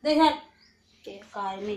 你看，别搞你。